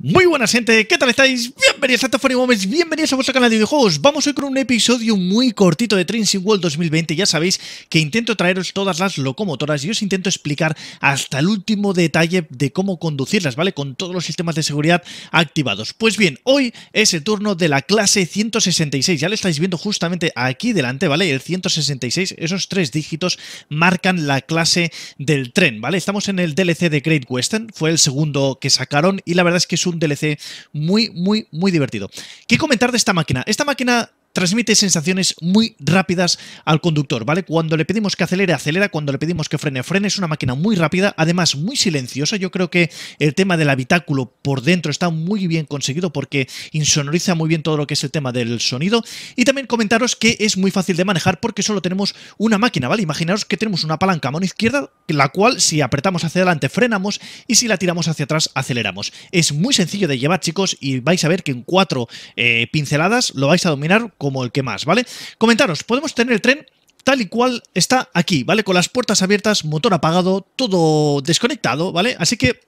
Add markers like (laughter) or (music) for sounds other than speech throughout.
Muy buenas gente, ¿qué tal estáis? Bienvenidos a Tafari Moments! bienvenidos a vuestro canal de videojuegos Vamos hoy con un episodio muy cortito de Trinity World 2020 Ya sabéis que intento traeros todas las locomotoras y os intento explicar hasta el último detalle de cómo conducirlas, ¿vale? Con todos los sistemas de seguridad activados Pues bien, hoy es el turno de la clase 166 Ya lo estáis viendo justamente aquí delante, ¿vale? El 166, esos tres dígitos marcan la clase del tren, ¿vale? Estamos en el DLC de Great Western, fue el segundo que sacaron y la verdad es que es un DLC muy, muy, muy divertido. ¿Qué comentar de esta máquina? Esta máquina transmite sensaciones muy rápidas al conductor, ¿vale? Cuando le pedimos que acelere, acelera, cuando le pedimos que frene, frene, es una máquina muy rápida, además muy silenciosa, yo creo que el tema del habitáculo por dentro está muy bien conseguido porque insonoriza muy bien todo lo que es el tema del sonido y también comentaros que es muy fácil de manejar porque solo tenemos una máquina, ¿vale? Imaginaros que tenemos una palanca a mano izquierda, la cual si apretamos hacia adelante frenamos y si la tiramos hacia atrás aceleramos. Es muy sencillo de llevar chicos y vais a ver que en cuatro eh, pinceladas lo vais a dominar con como el que más, ¿vale? Comentaros, podemos tener el tren tal y cual está aquí, ¿vale? Con las puertas abiertas, motor apagado, todo desconectado, ¿vale? Así que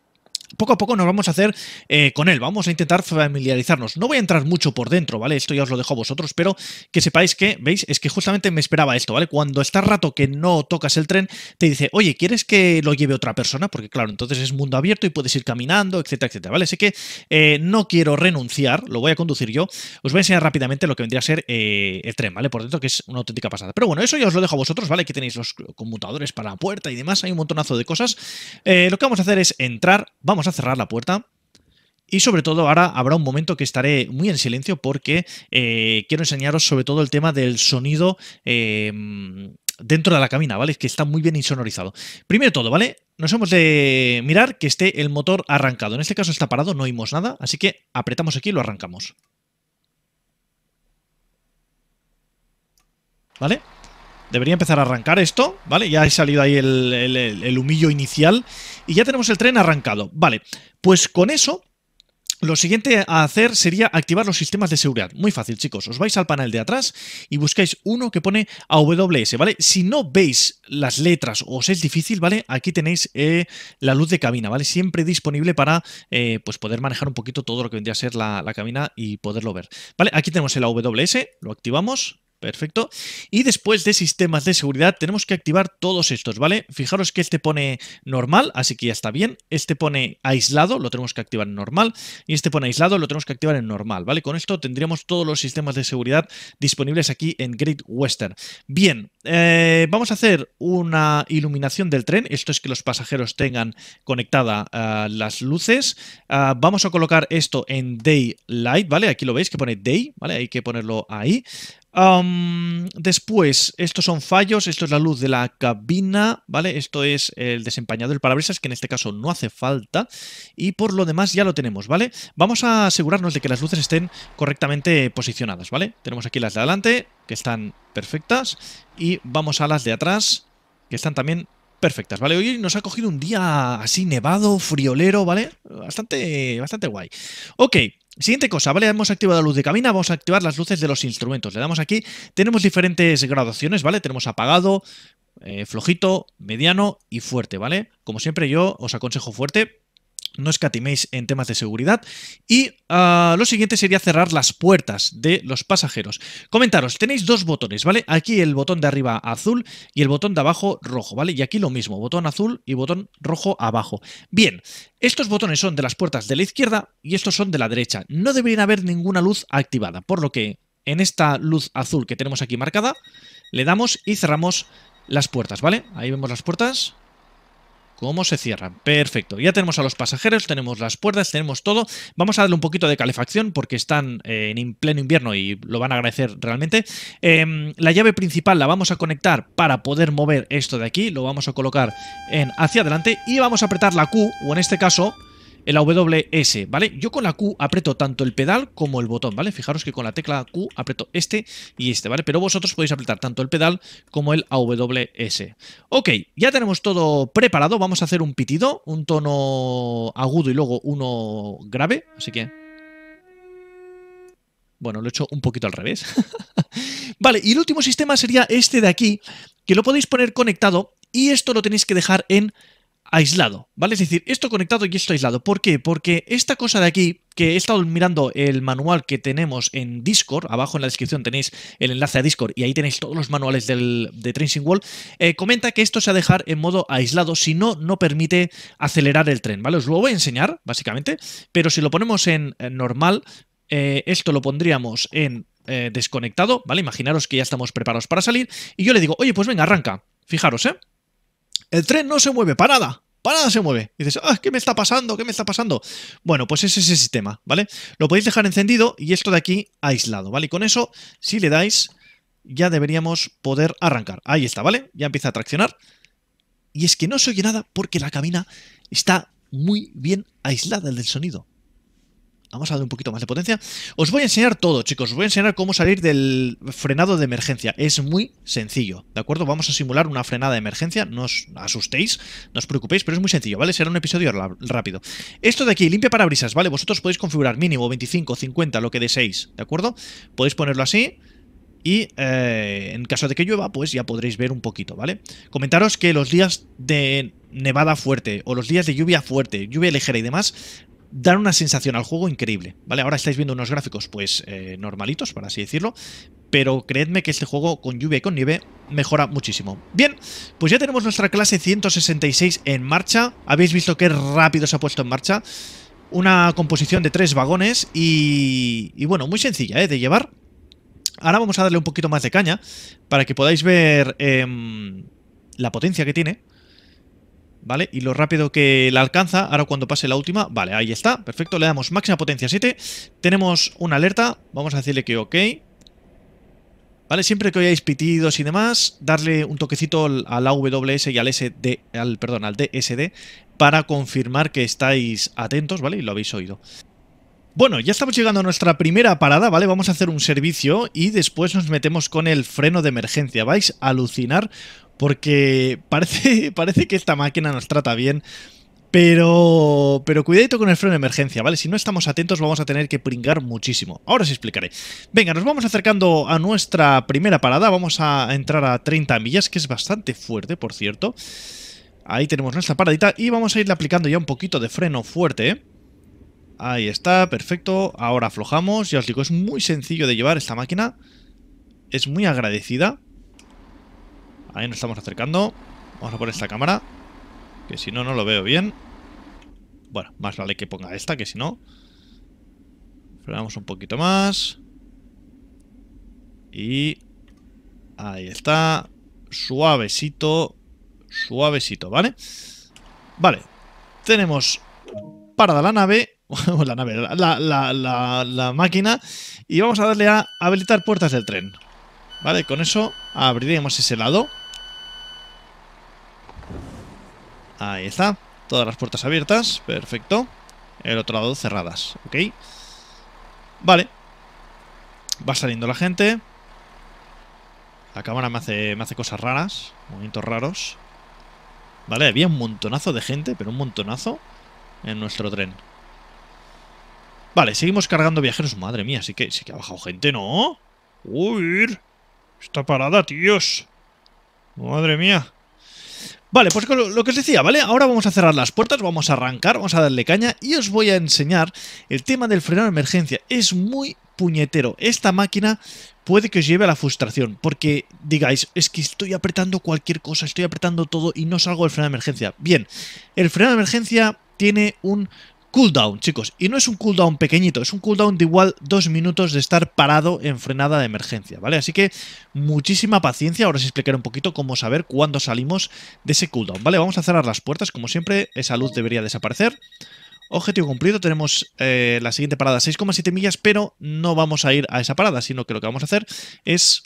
poco a poco nos vamos a hacer eh, con él, vamos a intentar familiarizarnos. No voy a entrar mucho por dentro, ¿vale? Esto ya os lo dejo a vosotros, pero que sepáis que, ¿veis? Es que justamente me esperaba esto, ¿vale? Cuando está rato que no tocas el tren, te dice, oye, ¿quieres que lo lleve otra persona? Porque claro, entonces es mundo abierto y puedes ir caminando, etcétera, etcétera, ¿vale? Así que eh, no quiero renunciar, lo voy a conducir yo. Os voy a enseñar rápidamente lo que vendría a ser eh, el tren, ¿vale? Por dentro, que es una auténtica pasada. Pero bueno, eso ya os lo dejo a vosotros, ¿vale? Aquí tenéis los conmutadores para la puerta y demás, hay un montonazo de cosas. lo que vamos a hacer es entrar, vamos vamos a cerrar la puerta. Y sobre todo ahora habrá un momento que estaré muy en silencio porque eh, quiero enseñaros sobre todo el tema del sonido eh, dentro de la cabina, ¿vale? que está muy bien insonorizado. Primero todo, ¿vale? Nos hemos de mirar que esté el motor arrancado. En este caso está parado, no oímos nada, así que apretamos aquí y lo arrancamos. ¿Vale? Debería empezar a arrancar esto, ¿vale? Ya ha salido ahí el, humillo inicial y ya tenemos el tren arrancado. Vale, pues con eso lo siguiente a hacer sería activar los sistemas de seguridad. Muy fácil, chicos. Os vais al panel de atrás y buscáis uno que pone AWS, ¿vale? Si no veis las letras o os es difícil, ¿vale? Aquí tenéis eh, la luz de cabina, ¿vale? Siempre disponible para eh, pues poder manejar un poquito todo lo que vendría a ser la, la cabina y poderlo ver. ¿Vale? Aquí tenemos el AWS, lo activamos, Perfecto. Y después de sistemas de seguridad tenemos que activar todos estos, ¿vale? Fijaros que este pone normal, así que ya está bien. Este pone aislado, lo tenemos que activar en normal. Y este pone aislado, lo tenemos que activar en normal, ¿vale? Con esto tendríamos todos los sistemas de seguridad disponibles aquí en Great Western. Bien, eh, vamos a hacer una iluminación del tren. Esto es que los pasajeros tengan conectada eh, las luces. Eh, vamos a colocar esto en Daylight, ¿vale? Aquí lo veis que pone Day, ¿vale? Hay que ponerlo ahí después, estos son fallos, esto es la luz de la cabina, ¿vale? Esto es el desempañador del parabrisas, que en este caso no hace falta. Y por lo demás ya lo tenemos, ¿vale? Vamos a asegurarnos de que las luces estén correctamente posicionadas, ¿vale? Tenemos aquí las de adelante, que están perfectas. Y vamos a las de atrás, que están también perfectas, ¿vale? Hoy nos ha cogido un día así nevado, friolero, ¿vale? Bastante, bastante guay. Ok, Siguiente cosa, ¿vale? Hemos activado la luz de cabina, vamos a activar las luces de los instrumentos. Le damos aquí, tenemos diferentes graduaciones, ¿vale? Tenemos apagado, eh, flojito, mediano y fuerte, ¿vale? Como siempre yo os aconsejo fuerte, no escatiméis en temas de seguridad. Y ah, lo siguiente sería cerrar las puertas de los pasajeros. Comentaros, tenéis dos botones, ¿vale? Aquí el botón de arriba azul y el botón de abajo rojo, ¿vale? Y aquí lo mismo, botón azul y botón rojo abajo. Bien, estos botones son de las puertas de la izquierda y estos son de la derecha. No debería haber ninguna luz activada, por lo que en esta luz azul que tenemos aquí marcada, le damos y cerramos las puertas, ¿vale? Ahí vemos las puertas. ¿Cómo se cierran? Perfecto. Ya tenemos a los pasajeros, tenemos las puertas, tenemos todo. Vamos a darle un poquito de calefacción porque están eh, en pleno invierno y lo van a agradecer realmente. Em, la llave principal la vamos a conectar para poder mover esto de aquí. Lo vamos a colocar en hacia adelante y vamos a apretar la Q, o en este caso el AWS, ¿vale? Yo con la Q aprieto tanto el pedal como el botón, ¿vale? Fijaros que con la tecla Q aprieto este y este, ¿vale? Pero vosotros podéis apretar tanto el pedal como el AWS. Ok, ya tenemos todo preparado. Vamos a hacer un pitido, un tono agudo y luego uno grave, así que... Bueno, lo he hecho un poquito al revés. (laughs) vale, y el último sistema sería este de aquí, que lo podéis poner conectado y esto lo tenéis que dejar en aislado, ¿vale? Es decir, esto conectado y esto aislado. ¿Por qué? Porque esta cosa de aquí, que he estado mirando el manual que tenemos en Discord, abajo en la descripción tenéis el enlace a Discord y ahí tenéis todos los manuales del, de Tracing Wall, eh, comenta que esto se ha dejar en modo aislado, si no, no permite acelerar el tren, ¿vale? Os lo voy a enseñar, básicamente, pero si lo ponemos en normal, eh, esto lo pondríamos en eh, desconectado, ¿vale? Imaginaros que ya estamos preparados para salir y yo le digo, oye, pues venga, arranca. Fijaros, ¿eh? El tren no se mueve, parada. Parada se mueve. Y dices, ah, ¿qué me está pasando? ¿Qué me está pasando? Bueno, pues es ese sistema, ¿vale? Lo podéis dejar encendido y esto de aquí aislado, ¿vale? Y con eso, si le dais, ya deberíamos poder arrancar. Ahí está, ¿vale? Ya empieza a traccionar. Y es que no se oye nada porque la cabina está muy bien aislada del sonido. Vamos a darle un poquito más de potencia. Os voy a enseñar todo, chicos. Os voy a enseñar cómo salir del frenado de emergencia. Es muy sencillo, ¿de acuerdo? Vamos a simular una frenada de emergencia. No os asustéis, no os preocupéis, pero es muy sencillo, ¿vale? Será un episodio rápido. Esto de aquí, limpia parabrisas, ¿vale? Vosotros podéis configurar mínimo 25, 50, lo que deseéis, ¿de acuerdo? Podéis ponerlo así. Y eh, en caso de que llueva, pues ya podréis ver un poquito, ¿vale? Comentaros que los días de nevada fuerte o los días de lluvia fuerte, lluvia ligera y demás, dar una sensación al juego increíble, ¿vale? Ahora estáis viendo unos gráficos, pues, eh, normalitos, para así decirlo, pero creedme que este juego con lluvia y con nieve mejora muchísimo. Bien, pues ya tenemos nuestra clase 166 en marcha. Habéis visto qué rápido se ha puesto en marcha. Una composición de tres vagones y, y bueno, muy sencilla ¿eh? de llevar. Ahora vamos a darle un poquito más de caña para que podáis ver em, la potencia que tiene. ¿vale? Y lo rápido que la alcanza, ahora cuando pase la última, vale, ahí está, perfecto, le damos máxima potencia 7, tenemos una alerta, vamos a decirle que ok, ¿vale? Siempre que hayáis pitidos y demás, darle un toquecito al AWS y al SD, al, perdón, al DSD para confirmar que estáis atentos, ¿vale? Y lo habéis oído. Bueno, ya estamos llegando a nuestra primera parada, ¿vale? Vamos a hacer un servicio y después nos metemos con el freno de emergencia. Vais a alucinar porque parece, (laughs) parece que esta máquina nos trata bien. Pero, pero cuidadito con el freno de emergencia, ¿vale? Si no estamos atentos vamos a tener que pringar muchísimo. Ahora os explicaré. Venga, nos vamos acercando a nuestra primera parada. Vamos a entrar a 30 millas, que es bastante fuerte, por cierto. Ahí tenemos nuestra paradita y vamos a irle aplicando ya un poquito de freno fuerte, ¿eh? Ahí está, perfecto. Ahora aflojamos. Ya os digo, es muy sencillo de llevar esta máquina. Es muy agradecida. Ahí nos estamos acercando. Vamos a poner esta cámara. Que si no, no lo veo bien. Bueno, más vale que ponga esta, que si no... Frenamos un poquito más. Y... Ahí está. Suavecito. Suavecito, ¿vale? Vale. Tenemos parada la nave. (laughs) la nave, la, la, máquina. Y vamos a darle a habilitar puertas del tren. ¿Vale? Con eso abriremos ese lado. Ahí está. Todas las puertas abiertas. Perfecto. El otro lado cerradas. Ok. Vale. Va saliendo la gente. La cámara me hace, cosas raras. Movimientos raros. Vale, había un montonazo de gente, pero un montonazo en nuestro tren. Vale, seguimos cargando viajeros. Madre mía, sí que, sí que ha bajado gente, ¿no? Uy, está parada, tíos. Madre mía. Vale, pues lo que os decía, ¿vale? Ahora vamos a cerrar las puertas, vamos a arrancar, vamos a darle caña y os voy a enseñar el tema del frenado de emergencia. Es muy puñetero. Esta máquina puede que os lleve a la frustración, porque digáis, es que estoy apretando cualquier cosa, estoy apretando todo y no salgo del freno de emergencia. Bien, el freno de emergencia tiene un Cooldown, chicos, y no es un cooldown pequeñito, es un cooldown de igual dos minutos de estar parado en frenada de emergencia, ¿vale? Así que muchísima paciencia, ahora os explicaré un poquito cómo saber cuándo salimos de ese cooldown, ¿vale? Vamos a cerrar las puertas, como siempre, esa luz debería desaparecer. Objetivo cumplido, tenemos eh, la siguiente parada 6,7 millas, pero no vamos a ir a esa parada, sino que lo que vamos a hacer es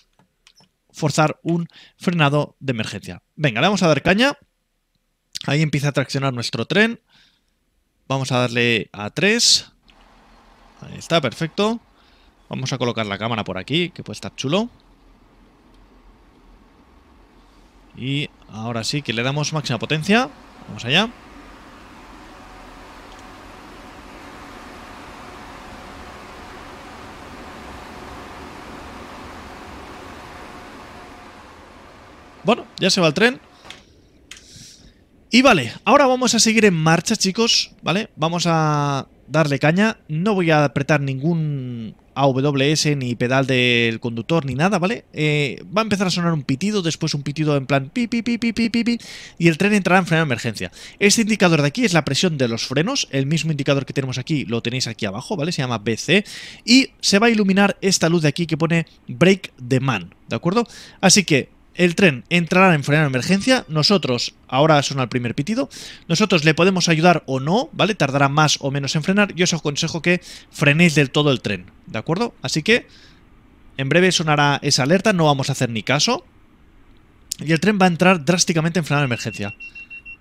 forzar un frenado de emergencia. Venga, le vamos a dar caña. Ahí empieza a traccionar nuestro tren. Vamos a darle a 3. Ahí está, perfecto. Vamos a colocar la cámara por aquí, que puede estar chulo. Y ahora sí que le damos máxima potencia. Vamos allá. Bueno, ya se va el tren. Y vale, ahora vamos a seguir en marcha, chicos, ¿vale? Vamos a darle caña. No voy a apretar ningún AWS ni pedal del conductor ni nada, ¿vale? Eh, va a empezar a sonar un pitido, después un pitido en plan pi, pi, pi, pi, pi, pi, y el tren entrará en freno de emergencia. Este indicador de aquí es la presión de los frenos, el mismo indicador que tenemos aquí lo tenéis aquí abajo, ¿vale? Se llama BC, y se va a iluminar esta luz de aquí que pone Brake Demand, ¿de acuerdo? Así que el tren entrará en frenar de emergencia, nosotros, ahora suena el primer pitido, nosotros le podemos ayudar o no, ¿vale? Tardará más o menos en frenar, yo os aconsejo que frenéis del todo el tren, ¿de acuerdo? Así que en breve sonará esa alerta, no vamos a hacer ni caso, y el tren va a entrar drásticamente en frenar de emergencia,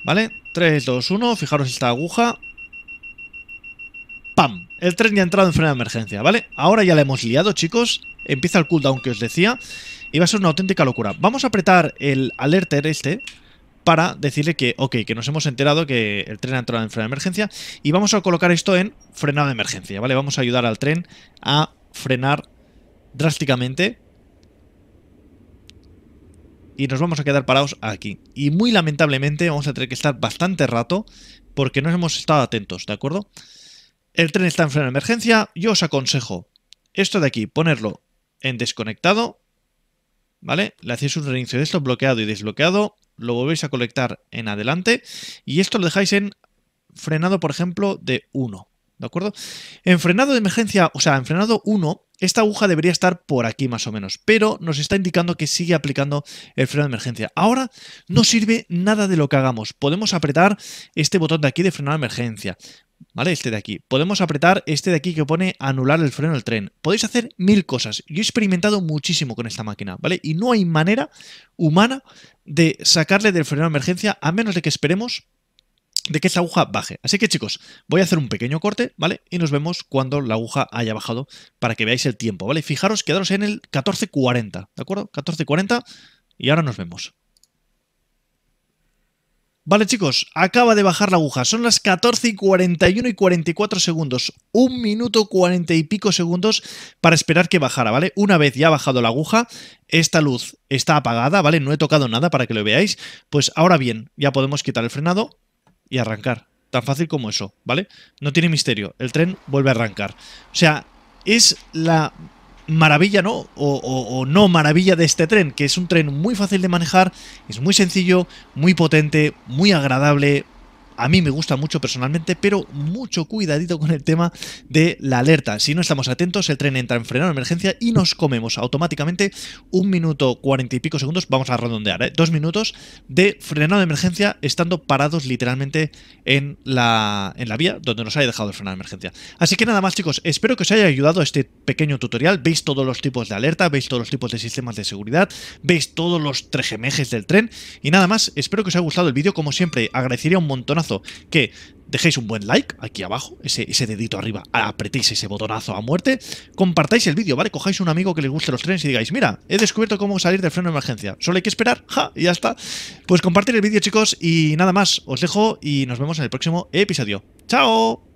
¿vale? 3, 2, 1, fijaros esta aguja, ¡pam! El tren ya ha entrado en frenar de emergencia, ¿vale? Ahora ya la hemos liado, chicos, empieza el cooldown que os decía, y va a ser una auténtica locura. Vamos a apretar el alerter este para decirle que, ok, que nos hemos enterado que el tren ha entrado en freno de emergencia y vamos a colocar esto en frenado de emergencia, ¿vale? Vamos a ayudar al tren a frenar drásticamente y nos vamos a quedar parados aquí. Y muy lamentablemente vamos a tener que estar bastante rato porque no hemos estado atentos, ¿de acuerdo? El tren está en freno de emergencia, yo os aconsejo esto de aquí, ponerlo en desconectado ¿vale? Le hacéis un reinicio de esto bloqueado y desbloqueado, lo volvéis a colectar en adelante y esto lo dejáis en frenado, por ejemplo, de 1, ¿de acuerdo? En frenado de emergencia, o sea, en frenado 1, esta aguja debería estar por aquí más o menos, pero nos está indicando que sigue aplicando el freno de emergencia. Ahora no sirve nada de lo que hagamos. Podemos apretar este botón de aquí de frenado de emergencia, ¿vale? Este de aquí. Podemos apretar este de aquí que pone anular el freno del tren. Podéis hacer mil cosas. Yo he experimentado muchísimo con esta máquina, ¿vale? Y no hay manera humana de sacarle del freno de emergencia a menos de que esperemos de que esta aguja baje. Así que chicos, voy a hacer un pequeño corte, ¿vale? Y nos vemos cuando la aguja haya bajado para que veáis el tiempo, ¿vale? Fijaros, quedaros en el 1440, ¿de acuerdo? 1440 y ahora nos vemos. Vale chicos, acaba de bajar la aguja, son las 14 y 41 y 44 segundos, un minuto 40 y pico segundos para esperar que bajara, ¿vale? Una vez ya ha bajado la aguja, esta luz está apagada, ¿vale? No he tocado nada para que lo veáis, pues ahora bien, ya podemos quitar el frenado y arrancar, tan fácil como eso, ¿vale? No tiene misterio, el tren vuelve a arrancar, o sea, es la maravilla, ¿no? O, no maravilla de este tren, que es un tren muy fácil de manejar, es muy sencillo, muy potente, muy agradable, a mí me gusta mucho personalmente, pero mucho cuidadito con el tema de la alerta. Si no estamos atentos, el tren entra en frenado de emergencia y nos comemos automáticamente un minuto cuarenta y pico segundos, vamos a redondear, ¿eh? dos minutos de frenado de emergencia estando parados literalmente en la, en la vía donde nos haya dejado el frenado de emergencia. Así que nada más chicos, espero que os haya ayudado este pequeño tutorial. Veis todos los tipos de alerta, veis todos los tipos de sistemas de seguridad, veis todos los trejemejes del tren y nada más, espero que os haya gustado el vídeo. Como siempre, agradecería un montón que dejéis un buen like aquí abajo, ese, dedito arriba, apretéis ese botonazo a muerte, compartáis el vídeo, ¿vale? Cojáis un amigo que le guste los trenes y digáis, mira, he descubierto cómo salir del freno de emergencia, solo hay que esperar, ja, y ya está. Pues compartir el vídeo, chicos, y nada más, os dejo y nos vemos en el próximo episodio. ¡Chao!